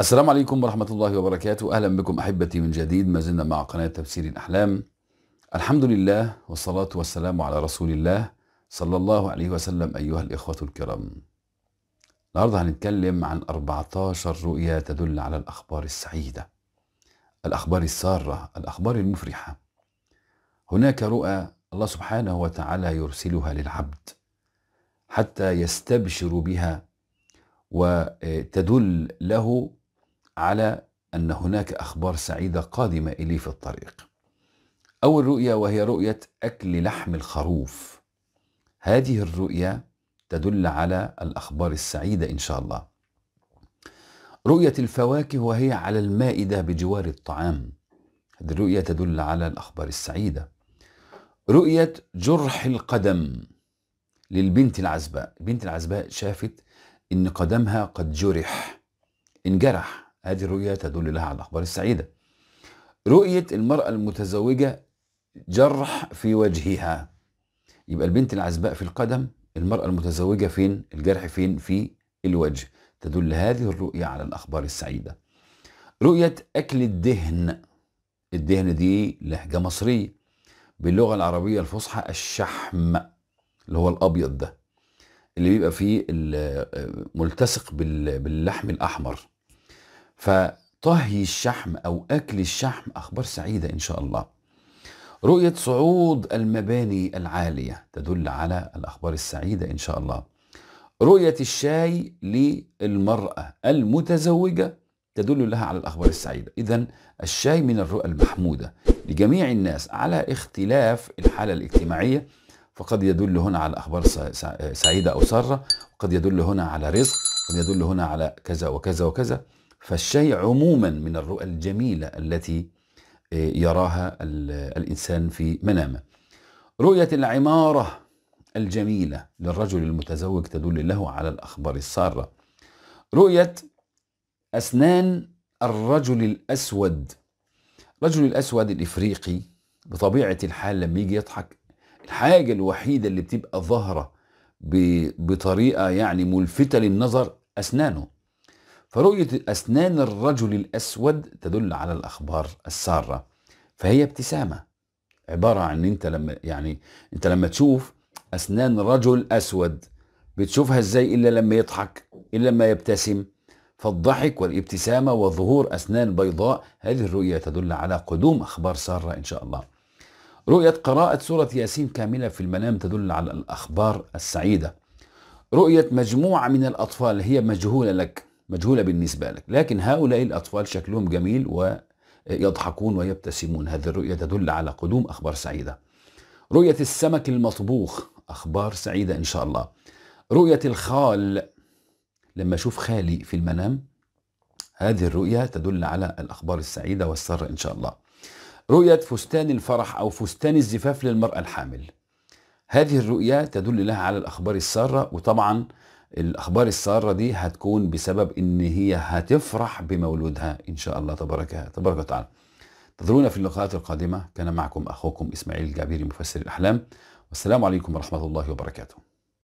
السلام عليكم ورحمة الله وبركاته أهلا بكم أحبتي من جديد ما زلنا مع قناة تفسير الأحلام الحمد لله والصلاة والسلام على رسول الله صلى الله عليه وسلم أيها الإخوة الكرام النهاردة هنتكلم عن 14 رؤية تدل على الأخبار السعيدة الأخبار السارة الأخبار المفرحة هناك رؤى الله سبحانه وتعالى يرسلها للعبد حتى يستبشر بها وتدل له على أن هناك أخبار سعيدة قادمة إلي في الطريق أول رؤية وهي رؤية أكل لحم الخروف هذه الرؤية تدل على الأخبار السعيدة إن شاء الله رؤية الفواكه وهي على المائدة بجوار الطعام هذه الرؤية تدل على الأخبار السعيدة رؤية جرح القدم للبنت العزباء البنت العزباء شافت إن قدمها قد جرح انجرح هذه الرؤية تدل لها على الأخبار السعيدة رؤية المرأة المتزوجة جرح في وجهها يبقى البنت العزباء في القدم المرأة المتزوجة فين الجرح فين في الوجه تدل هذه الرؤية على الأخبار السعيدة رؤية أكل الدهن الدهن دي لهجة مصرية باللغة العربية الفصحى الشحم اللي هو الأبيض ده اللي بيبقى فيه ملتصق باللحم الأحمر فطهي الشحم أو أكل الشحم أخبار سعيدة إن شاء الله رؤية صعود المباني العالية تدل على الأخبار السعيدة إن شاء الله رؤية الشاي للمرأة المتزوجة تدل لها على الأخبار السعيدة إذا الشاي من الرؤى المحمودة لجميع الناس على اختلاف الحالة الاجتماعية فقد يدل هنا على أخبار سعيدة أو سارة وقد يدل هنا على رزق وقد يدل هنا على كذا وكذا وكذا فالشيء عموما من الرؤى الجميلة التي آه، يراها الإنسان في منامه رؤية العمارة الجميلة للرجل المتزوج تدل له على الأخبار السارة رؤية أسنان الرجل الأسود الرجل الأسود الإفريقي بطبيعة الحال لما يجي يضحك الحاجة الوحيدة اللي بتبقى ظاهرة بطريقة يعني ملفتة للنظر أسنانه فرؤية أسنان الرجل الأسود تدل على الأخبار السارة فهي ابتسامة عبارة عن أنت لما يعني أنت لما تشوف أسنان رجل أسود بتشوفها إزاي إلا لما يضحك إلا لما يبتسم فالضحك والابتسامة وظهور أسنان بيضاء هذه الرؤية تدل على قدوم أخبار سارة إن شاء الله رؤية قراءة سورة ياسين كاملة في المنام تدل على الأخبار السعيدة رؤية مجموعة من الأطفال هي مجهولة لك مجهولة بالنسبة لك لكن هؤلاء الأطفال شكلهم جميل ويضحكون ويبتسمون هذه الرؤية تدل على قدوم أخبار سعيدة رؤية السمك المطبوخ أخبار سعيدة إن شاء الله رؤية الخال لما أشوف خالي في المنام هذه الرؤية تدل على الأخبار السعيدة والسر إن شاء الله رؤية فستان الفرح أو فستان الزفاف للمرأة الحامل هذه الرؤية تدل لها على الأخبار السارة وطبعا الاخبار الساره دي هتكون بسبب ان هي هتفرح بمولودها ان شاء الله تبارك تبارك وتعالى انتظرونا في اللقاءات القادمه كان معكم اخوكم اسماعيل الجابيري مفسر الاحلام والسلام عليكم ورحمه الله وبركاته